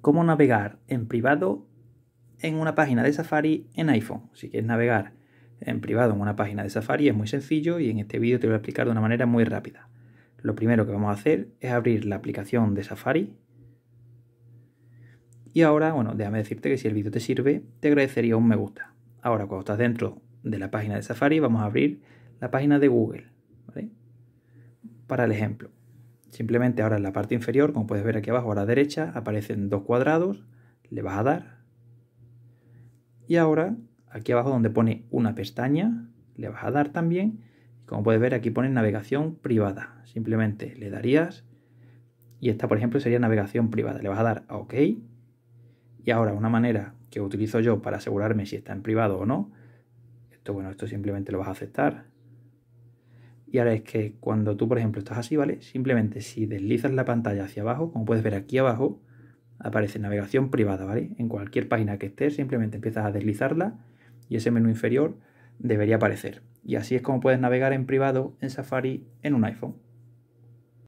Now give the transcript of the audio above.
cómo navegar en privado en una página de Safari en iPhone. Si quieres navegar en privado en una página de Safari es muy sencillo y en este vídeo te lo voy a explicar de una manera muy rápida. Lo primero que vamos a hacer es abrir la aplicación de Safari. Y ahora, bueno, déjame decirte que si el vídeo te sirve, te agradecería un me gusta. Ahora, cuando estás dentro de la página de Safari, vamos a abrir la página de Google, Para el ejemplo. Simplemente ahora en la parte inferior, como puedes ver aquí abajo a la derecha, aparecen dos cuadrados, le vas a dar. Y ahora, aquí abajo donde pone una pestaña, le vas a dar también. Como puedes ver aquí pone navegación privada. Simplemente le darías y esta, por ejemplo, sería navegación privada. Le vas a dar a OK. Y ahora una manera que utilizo yo para asegurarme si está en privado o no. Esto, bueno, esto simplemente lo vas a aceptar. Y ahora es que cuando tú, por ejemplo, estás así, ¿vale? Simplemente si deslizas la pantalla hacia abajo, como puedes ver aquí abajo, aparece navegación privada, ¿vale? En cualquier página que estés, simplemente empiezas a deslizarla y ese menú inferior debería aparecer. Y así es como puedes navegar en privado en Safari en un iPhone.